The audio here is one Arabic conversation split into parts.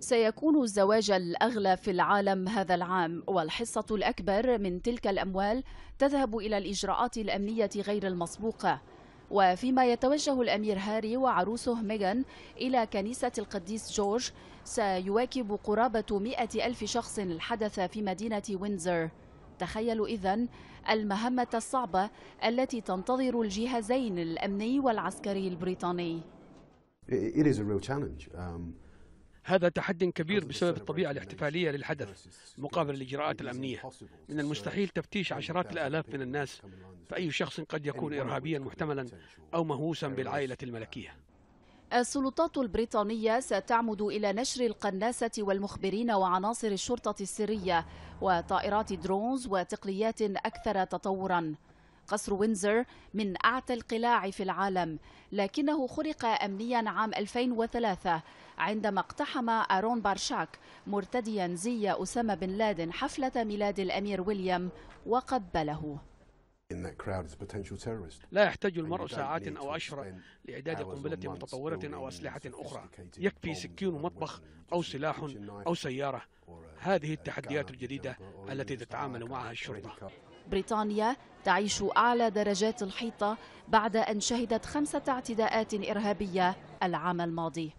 سيكون الزواج الأغلى في العالم هذا العام والحصة الأكبر من تلك الأموال تذهب إلى الإجراءات الأمنية غير المسبوقة وفيما يتوجه الأمير هاري وعروسه ميغان إلى كنيسة القديس جورج سيواكب قرابة مئة ألف شخص الحدث في مدينة وينزر تخيلوا إذا المهمة الصعبة التي تنتظر الجهازين الأمني والعسكري البريطاني It is a real challenge. Um... هذا تحدي كبير بسبب الطبيعة الاحتفالية للحدث مقابل الإجراءات الأمنية من المستحيل تفتيش عشرات الآلاف من الناس فأي شخص قد يكون إرهابيا محتملا أو مهووسا بالعائلة الملكية السلطات البريطانية ستعمد إلى نشر القناسة والمخبرين وعناصر الشرطة السرية وطائرات درونز وتقنيات أكثر تطوراً قصر وينزر من أعتى القلاع في العالم لكنه خرق أمنيا عام 2003 عندما اقتحم أرون بارشاك مرتديا زي أسامة بن لادن حفلة ميلاد الأمير ويليام وقبله لا يحتاج المرء ساعات أو أشهر لإعداد قنبلة متطورة أو أسلحة أخرى يكفي سكين مطبخ أو سلاح أو سيارة هذه التحديات الجديدة التي تتعامل معها الشرطة بريطانيا تعيش أعلى درجات الحيطة بعد أن شهدت خمسة اعتداءات إرهابية العام الماضي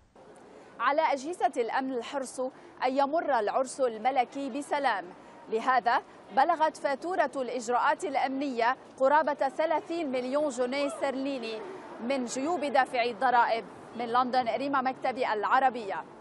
على أجهزة الأمن الحرص أن يمر العرس الملكي بسلام لهذا بلغت فاتورة الإجراءات الأمنية قرابة 30 مليون جنيه استرليني من جيوب دافعي الضرائب من لندن ريما مكتبي العربية